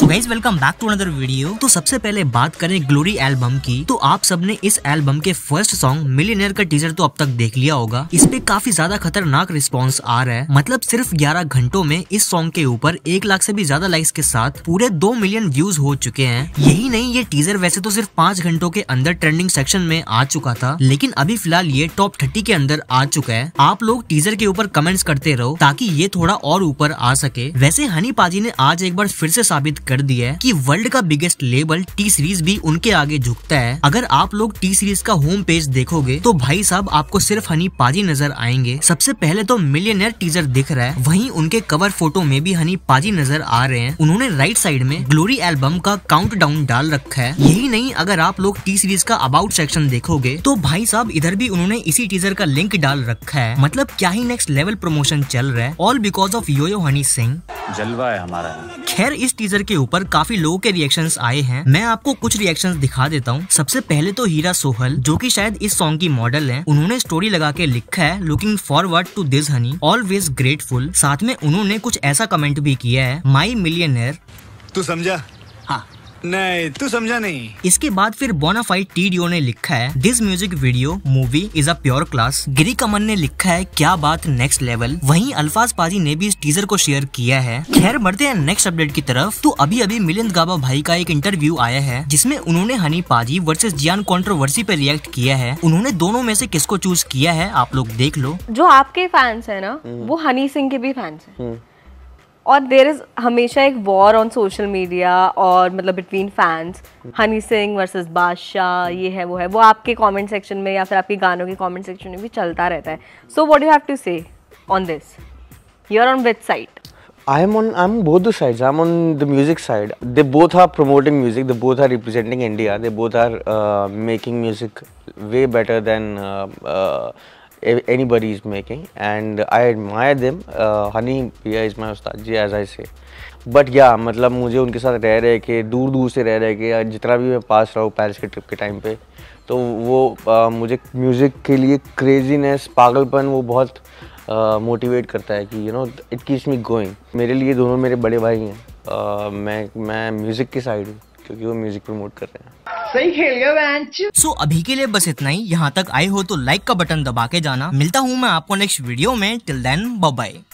So guys welcome back to another video तो सबसे पहले बात करें ग्लोरी एल्बम की तो आप सबने इस एल्बम के फर्स्ट सॉन्ग मिलीनियर का टीजर तो अब तक देख लिया होगा इस पे काफी ज्यादा खतरनाक रिस्पॉन्स आ रहा है मतलब सिर्फ 11 घंटों में इस सॉन्ग के ऊपर एक लाख से भी ज्यादा लाइक्स के साथ पूरे दो मिलियन व्यूज हो चुके हैं यही नहीं ये टीजर वैसे तो सिर्फ पाँच घंटों के अंदर ट्रेंडिंग सेक्शन में आ चुका था लेकिन अभी फिलहाल ये टॉप थर्टी के अंदर आ चुका है आप लोग टीजर के ऊपर कमेंट्स करते रहो ताकि ये थोड़ा और ऊपर आ सके वैसे हनी पाजी ने आज एक बार फिर से साबित कर दिया है कि वर्ल्ड का बिगेस्ट लेबल टी सीरीज भी उनके आगे झुकता है अगर आप लोग टी सीरीज का होम पेज देखोगे तो भाई साहब आपको सिर्फ हनी पाजी नजर आएंगे सबसे पहले तो मिलियनर टीजर दिख रहा है वही उनके कवर फोटो में भी हनी पाजी नजर आ रहे हैं उन्होंने राइट साइड में ग्लोरी एल्बम का काउंट डाल रखा है यही नहीं अगर आप लोग टी सीरीज का अबाउट सेक्शन देखोगे तो भाई साहब इधर भी उन्होंने इसी टीजर का लिंक डाल रखा है मतलब क्या ही नेक्स्ट लेवल प्रमोशन चल रहा है all because of Yo Yo Honey Singh जलवा है हमारा खैर इस टीजर के ऊपर काफी लोगों के रिएक्शंस आए हैं मैं आपको कुछ रिएक्शंस दिखा देता हूँ सबसे पहले तो हीरा सोहल जो कि शायद इस सॉन्ग की मॉडल है उन्होंने स्टोरी लगा के लिखा है looking forward to this Honey always grateful साथ में उन्होंने कुछ ऐसा कमेंट भी किया है माई मिलियनर तू समझा हाँ नहीं तू समझा नहीं इसके बाद फिर बोनाफाइड टीडियो ने लिखा है this music video movie is a pure class गिरी कमन ने लिखा है क्या बात नेक्स्ट लेवल वहीं अल्फाज पाजी ने भी इस टीजर को शेयर किया है खैर बढ़ते हैं नेक्स्ट अपडेट की तरफ तो अभी अभी मिलिंद गाबा भाई का एक इंटरव्यू आया है जिसमे उन्होंने हनी पाजी वर्सेज जियान कॉन्ट्रोवर्सी पे रिएक्ट किया है उन्होंने दोनों में से किसको चूज किया है आप लोग देख लो जो आपके फैंस है ना वो हनी सिंह के भी फैंस है हम्म। और देर इज हमेशा एक वॉर ऑन सोशल मीडिया और मतलब between fans Honey Singh versus Badshah ये है वो है वो आपके कमेंट सेक्शन में या फिर आपके गानों के कमेंट सेक्शन में भी चलता रहता है so what you have to say on this you are on which side I am on I'm both the sides. I'm on the music side. They both are promoting music. They both are representing India. They both are uh, making music way better than uh, uh, anybody is making and I admire them. Uh, Honey Pia is my ustadji as I say. But या मतलब मुझे उनके साथ रह रहे के दूर दूर से रह रहे के जितना भी मैं पास रहा हूँ पैरिस के ट्रिप के टाइम पे तो वो आ, मुझे म्यूज़िक के लिए क्रेजीनेस पागलपन वो बहुत मोटिवेट करता है कि you know it keeps me going मेरे लिए दोनों मेरे बड़े भाई हैं uh, मैं मैं म्यूज़िक की साइड हूँ क्योंकि वो म्यूज़िक प्रमोट कर रहे हैं सही खेल गया बेंच सो so, अभी के लिए बस इतना ही यहाँ तक आए हो तो लाइक का बटन दबा के जाना मिलता हूँ मैं आपको नेक्स्ट वीडियो में टिल देन बाय